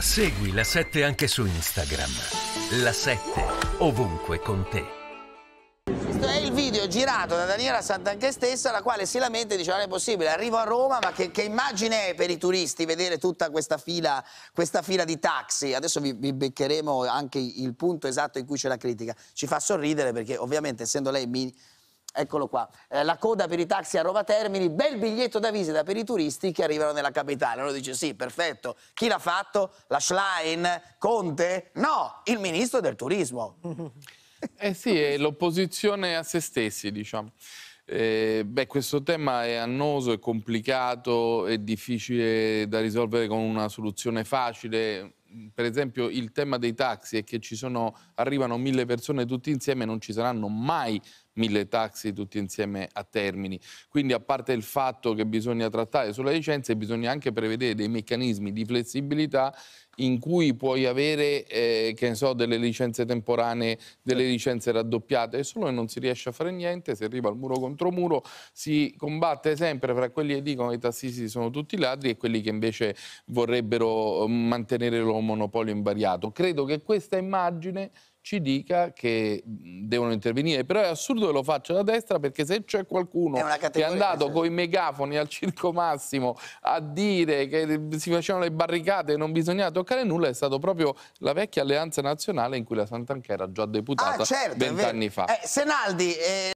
Segui la 7 anche su Instagram. La 7 ovunque con te. Questo è il video girato da Daniela Santanchè stessa, la quale si lamenta e dice non è possibile, arrivo a Roma, ma che, che immagine è per i turisti vedere tutta questa fila, questa fila di taxi? Adesso vi, vi, beccheremo anche il punto esatto in cui c'è la critica. Ci fa sorridere perché ovviamente essendo lei... Mi, Eccolo qua, eh, la coda per i taxi a Roma Termini, bel biglietto da visita per i turisti che arrivano nella capitale. Uno dice sì, perfetto, chi l'ha fatto? La Schlein? Conte? No, il ministro del turismo. Eh sì, è l'opposizione a se stessi, diciamo. Eh, beh, questo tema è annoso, è complicato, è difficile da risolvere con una soluzione facile. Per esempio il tema dei taxi è che ci sono, arrivano mille persone tutti insieme, non ci saranno mai mille taxi tutti insieme a termini. Quindi a parte il fatto che bisogna trattare sulle licenze, bisogna anche prevedere dei meccanismi di flessibilità in cui puoi avere eh, che ne so, delle licenze temporanee, delle certo. licenze raddoppiate, e solo che non si riesce a fare niente, si arriva al muro contro muro, si combatte sempre fra quelli che dicono che i tassisti sono tutti ladri e quelli che invece vorrebbero eh, mantenere lo monopolio invariato. Credo che questa immagine ci dica che devono intervenire. Però è assurdo che lo faccia da destra perché se c'è qualcuno è che è andato con i megafoni al Circo Massimo a dire che si facevano le barricate e non bisognava toccare nulla, è stato proprio la vecchia alleanza nazionale in cui la Santanchè era già deputata vent'anni ah, certo, fa. Eh, Senaldi... Eh...